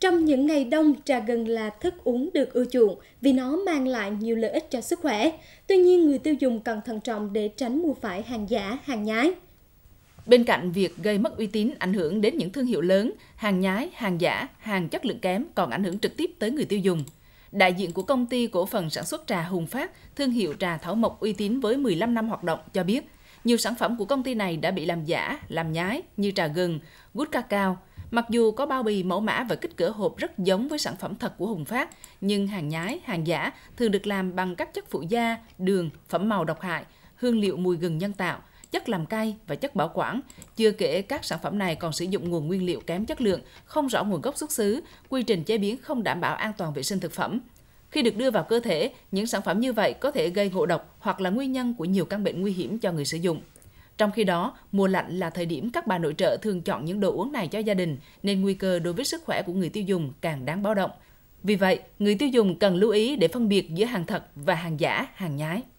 Trong những ngày đông, trà gừng là thức uống được ưa chuộng vì nó mang lại nhiều lợi ích cho sức khỏe. Tuy nhiên, người tiêu dùng cần thận trọng để tránh mua phải hàng giả, hàng nhái. Bên cạnh việc gây mất uy tín ảnh hưởng đến những thương hiệu lớn, hàng nhái, hàng giả, hàng chất lượng kém còn ảnh hưởng trực tiếp tới người tiêu dùng. Đại diện của công ty cổ phần sản xuất trà Hùng Phát, thương hiệu trà thảo mộc uy tín với 15 năm hoạt động cho biết, nhiều sản phẩm của công ty này đã bị làm giả, làm nhái như trà gừng, gút cacao, Mặc dù có bao bì mẫu mã và kích cỡ hộp rất giống với sản phẩm thật của Hùng Phát, nhưng hàng nhái, hàng giả thường được làm bằng các chất phụ gia, đường, phẩm màu độc hại, hương liệu mùi gừng nhân tạo, chất làm cay và chất bảo quản. Chưa kể các sản phẩm này còn sử dụng nguồn nguyên liệu kém chất lượng, không rõ nguồn gốc xuất xứ, quy trình chế biến không đảm bảo an toàn vệ sinh thực phẩm. Khi được đưa vào cơ thể, những sản phẩm như vậy có thể gây ngộ độc hoặc là nguyên nhân của nhiều căn bệnh nguy hiểm cho người sử dụng. Trong khi đó, mùa lạnh là thời điểm các bà nội trợ thường chọn những đồ uống này cho gia đình, nên nguy cơ đối với sức khỏe của người tiêu dùng càng đáng báo động. Vì vậy, người tiêu dùng cần lưu ý để phân biệt giữa hàng thật và hàng giả, hàng nhái.